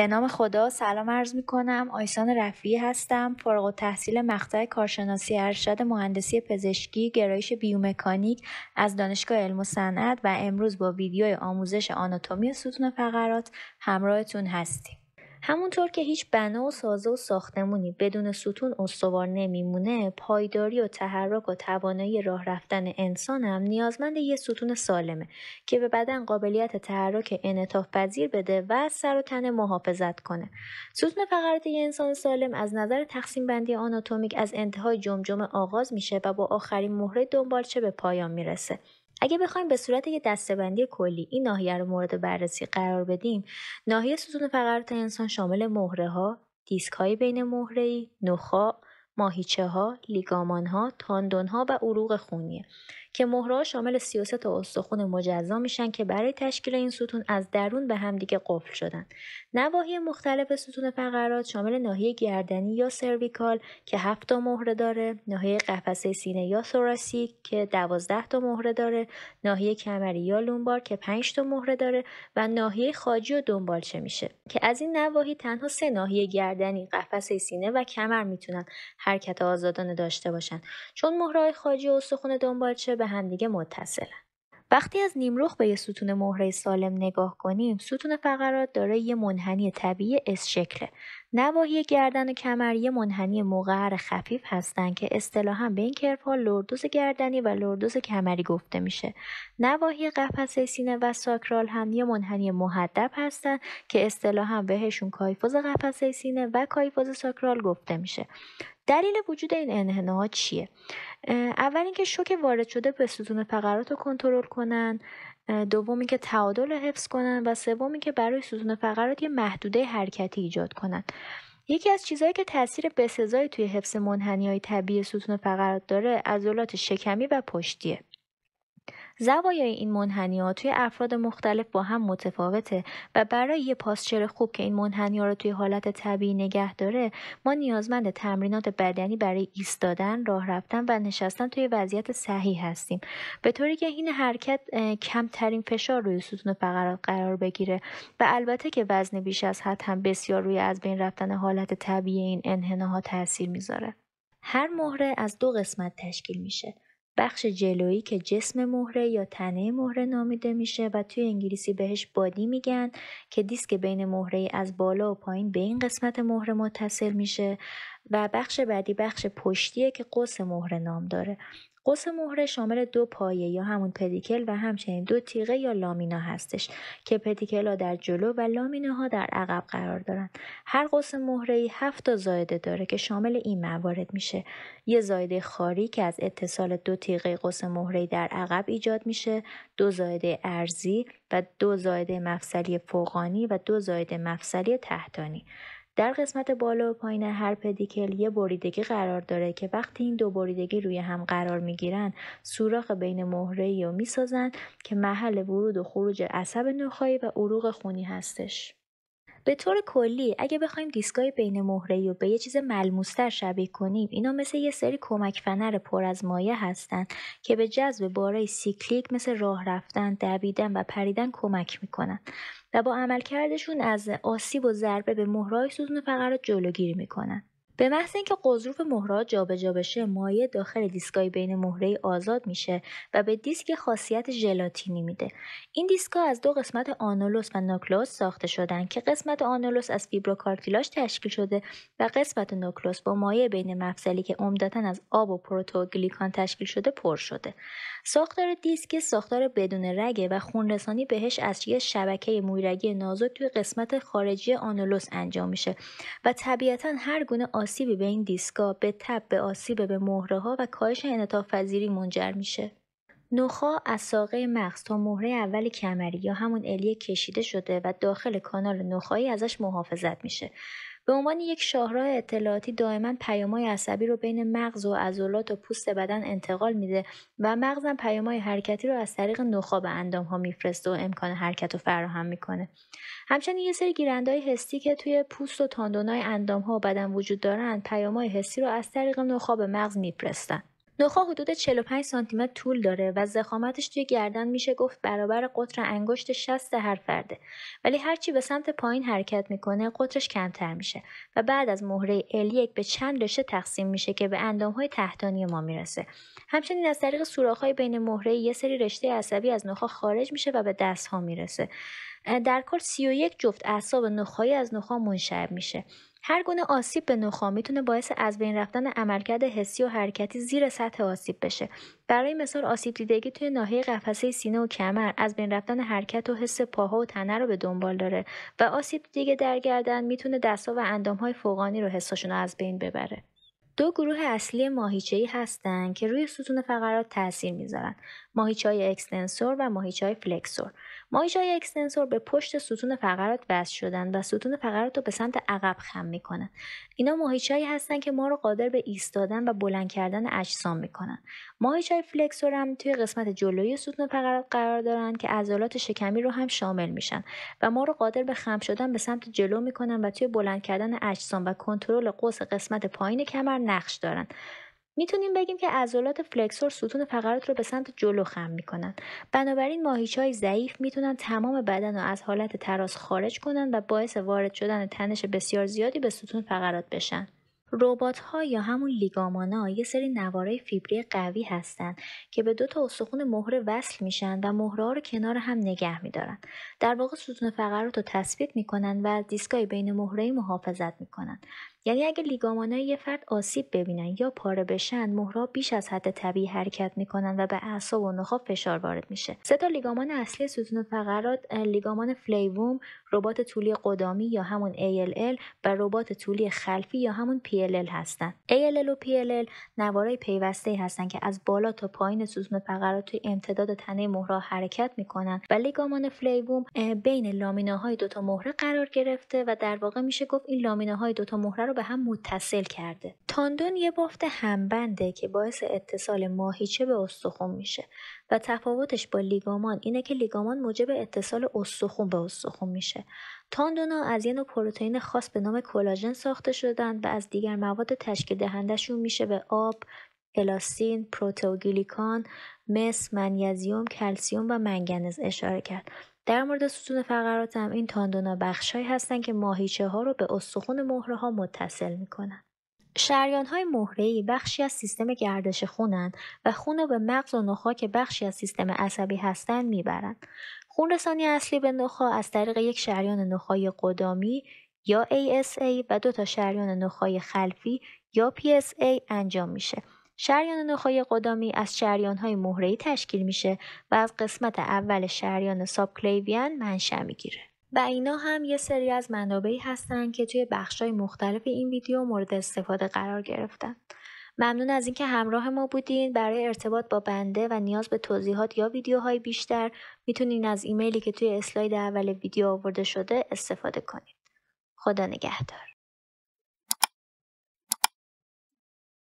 به نام خدا سلام عرض می کنم آیسان رفیعی هستم فارغ و تحصیل مقطع کارشناسی ارشد مهندسی پزشکی گرایش بیومکانیک از دانشگاه علم و صنعت و امروز با ویدیو آموزش آناتومی ستون فقرات همراهتون هستیم همونطور که هیچ بنا و سازه و ساختمونی بدون ستون استوار نمیمونه پایداری و تحرک و توانایی راه رفتن انسان هم نیازمند یه ستون سالمه که به بدن قابلیت تحرک انعطاف پذیر بده و از سر و تن محافظت کنه ستون فقرات یه انسان سالم از نظر تقسیم بندی آناتومیک از انتهای جمجمه آغاز میشه و با آخرین مهره دنبالچه به پایان میرسه اگه بخوایم به صورت یه دستبندی کلی این ناحیه رو مورد بررسی قرار بدیم ناحیه ستون فقرات انسان شامل مهره ها دیسک های بین مهره ای نخاع ماهیچه ها، لیگامان ها، تاندون ها و عروق خونیه که مهرها شامل 33 تا استخون مجزا میشن که برای تشکیل این ستون از درون به همدیگه قفل شدن. نواحی مختلف ستون فقرات شامل ناحیه گردنی یا سرویکال که 7 تا مهره داره، ناحیه قفسه سینه یا سوراسیک که 12 تا مهره داره، ناحیه کمری یا لومبار که 5 تا مهره داره و ناحیه خاجی و دنبالچه میشه که از این نواحی تنها سه ناحیه گردنی، قفسه سینه و کمر میتونن حرکت آزادانه داشته باشن. چون های خاجی و استخون دنبالچه به همدیگه متصلن وقتی از نیمروخ به یه ستون مهره سالم نگاه کنیم ستون فقرات داره یه منحنی طبیعی اس شکله نواحی گردن و کمر یه منحنی مقعر خفیف هستند که اصطلاحا به این ها لردوز گردنی و لردوز کمری گفته میشه نواحی قفسه سینه و ساکرال هم یه منحنی محدب هستند که اصطلاحا بهشون کایفوز قفسه سینه و کایفوز ساکرال گفته میشه دلیل وجود این انحناها چیه اول اینکه شوک وارد شده به ستون فقرات رو کنترل کنن دومی که تعادل رو حفظ کنن و سومی که برای ستون فقرات یه محدوده حرکتی ایجاد کنن یکی از چیزهایی که تاثیر بسزایی توی حفظ منحنی های طبیعی ستون فقرات داره عضلات شکمی و پشتیه زوایای این منحنی ها توی افراد مختلف با هم متفاوته و برای یه پاسچر خوب که این منحنی ها رو توی حالت طبیعی نگه داره ما نیازمند تمرینات بدنی برای ایستادن، راه رفتن و نشستن توی وضعیت صحیح هستیم به طوری که این حرکت کمترین فشار روی ستون فقرات قرار بگیره و البته که وزن بیش از حد هم بسیار روی از بین رفتن حالت طبیعی این انحناها تاثیر میذاره هر مهره از دو قسمت تشکیل میشه بخش جلویی که جسم مهره یا تنه مهره نامیده میشه و توی انگلیسی بهش بادی میگن که دیسک بین مهره از بالا و پایین به این قسمت مهره متصل میشه و بخش بعدی بخش پشتیه که قوس مهره نام داره قوس مهره شامل دو پایه یا همون پدیکل و همچنین دو تیغه یا لامینا هستش که پدیکل ها در جلو و لامینا ها در عقب قرار دارن هر قوس مهره ای هفت تا زایده داره که شامل این موارد میشه یه زایده خاری که از اتصال دو تیغه قوس مهره در عقب ایجاد میشه دو زایده ارزی و دو زایده مفصلی فوقانی و دو زایده مفصلی تحتانی در قسمت بالا و پایین هر پدیکل یه بریدگی قرار داره که وقتی این دو بریدگی روی هم قرار میگیرن سوراخ بین مهره رو میسازن که محل ورود و خروج عصب نخایی و عروق خونی هستش به طور کلی اگه بخوایم دیسکای بین مهره رو به یه چیز ملموستر شبیه کنیم اینا مثل یه سری کمک فنر پر از مایه هستن که به جذب بارای سیکلیک مثل راه رفتن، دویدن و پریدن کمک میکنن و با عملکردشون از آسیب و ضربه به مهرای سوزن فقرات جلوگیری میکنن به محض اینکه قضروف مهره‌ها جابجا بشه مایع داخل دیسکای بین مهره آزاد میشه و به دیسک خاصیت ژلاتینی میده این دیسکا از دو قسمت آنولوس و نوکلوس ساخته شدن که قسمت آنولوس از فیبروکارتیلاژ تشکیل شده و قسمت نوکلوس با مایع بین مفصلی که عمدتا از آب و پروتوگلیکان تشکیل شده پر شده ساختار دیسک ساختار بدون رگه و خونرسانی بهش از یه شبکه مویرگی نازک توی قسمت خارجی آنولوس انجام میشه و طبیعتا هر گونه آسیبی به این دیسکا به تب به آسیب به مهره ها و کاهش انعطاف پذیری منجر میشه نخا از ساقه مغز تا مهره اول کمری یا همون الیه کشیده شده و داخل کانال نخایی ازش محافظت میشه به عنوان یک شاهراه اطلاعاتی دائما پیامهای عصبی رو بین مغز و عضلات و پوست بدن انتقال میده و مغزم پیامهای حرکتی رو از طریق نخا به اندام ها میفرسته و امکان حرکت رو فراهم میکنه همچنین یه سری گیرندهای حسی که توی پوست و تاندونای اندام ها و بدن وجود دارن پیامهای حسی رو از طریق نخا به مغز میفرستند نخا حدود 45 سانتی متر طول داره و زخامتش توی گردن میشه گفت برابر قطر انگشت شست هر فرده ولی هرچی به سمت پایین حرکت میکنه قطرش کمتر میشه و بعد از مهره ال به چند رشته تقسیم میشه که به اندامهای تحتانی ما میرسه همچنین از طریق سوراخهای بین مهره یه سری رشته عصبی از نخا خارج میشه و به دستها میرسه در کل 31 جفت اعصاب نخایی از نخا منشعب میشه هر گونه آسیب به نخا میتونه باعث از بین رفتن عملکرد حسی و حرکتی زیر سطح آسیب بشه برای مثال آسیب دیدگی توی ناحیه قفسه سینه و کمر از بین رفتن حرکت و حس پاها و تنه رو به دنبال داره و آسیب دیگه در گردن میتونه دستا و اندامهای فوقانی رو حساشون رو از بین ببره دو گروه اصلی ماهیچه‌ای هستند که روی ستون فقرات تاثیر میذارن ماهیچه‌های اکستنسور و ماهیچه‌های فلکسور ماهیچه‌های اکستنسور به پشت ستون فقرات وصل شدن و ستون فقرات رو به سمت عقب خم میکنن اینا ماهیچهای هستن که ما رو قادر به ایستادن و بلند کردن اجسام میکنن ماهیچه‌های فلکسور هم توی قسمت جلوی ستون فقرات قرار دارن که عضلات شکمی رو هم شامل میشن و ما رو قادر به خم شدن به سمت جلو میکنن و توی بلند کردن اجسام و کنترل قوس قسمت پایین کمر نقش دارن میتونیم بگیم که عضلات فلکسور ستون فقرات رو به سمت جلو خم میکنن بنابراین ماهیچهای ضعیف میتونن تمام بدن رو از حالت تراز خارج کنن و باعث وارد شدن تنش بسیار زیادی به ستون فقرات بشن ربات ها یا همون لیگامانا یه سری نوارای فیبری قوی هستند که به دو تا استخون مهره وصل میشن و مهره ها رو کنار هم نگه میدارن. در واقع ستون فقرات رو تثبیت میکنن و دیسکای بین مهره محافظت میکنن. یعنی اگه لیگامانای یه فرد آسیب ببینن یا پاره بشن مهرا بیش از حد طبیعی حرکت میکنن و به اعصاب و نخاع فشار وارد میشه سه تا لیگامان اصلی ستون فقرات لیگامان فلیووم ربات طولی قدامی یا همون ALL و ربات طولی خلفی یا همون PLL هستن ALL و PLL نوارای پیوسته هستن که از بالا تا پایین ستون فقرات توی امتداد تنه مهرا حرکت میکنن و لیگامان فلیووم بین لامیناهای های تا مهره قرار گرفته و در واقع میشه گفت این لامیناهای های تا مهره رو به هم متصل کرده تاندون یه بافت همبنده که باعث اتصال ماهیچه به استخون میشه و تفاوتش با لیگامان اینه که لیگامان موجب اتصال استخون به استخون میشه تاندونا از یه نوع پروتئین خاص به نام کلاژن ساخته شدن و از دیگر مواد تشکیل دهندهشون میشه به آب الاستین، پروتوگلیکان مس، منیزیوم، کلسیوم و منگنز اشاره کرد در مورد ستون فقرات هم این تاندونا بخشهایی هستند که ماهیچه ها رو به استخون مهره ها متصل کنند. شریان های مهره بخشی از سیستم گردش خونند و خون رو به مغز و نخا که بخشی از سیستم عصبی هستند میبرند. خون رسانی اصلی به نخا از طریق یک شریان نخای قدامی یا ASA و دو تا شریان نخای خلفی یا PSA انجام میشه شریان نخای قدامی از شریانهای مهرهی تشکیل میشه و از قسمت اول شریان سابکلیویان منشأ میگیره. و اینا هم یه سری از منابعی هستن که توی های مختلف این ویدیو مورد استفاده قرار گرفتن. ممنون از اینکه همراه ما بودین برای ارتباط با بنده و نیاز به توضیحات یا ویدیوهای بیشتر میتونین از ایمیلی که توی اسلاید اول ویدیو آورده شده استفاده کنید. خدا نگهدار.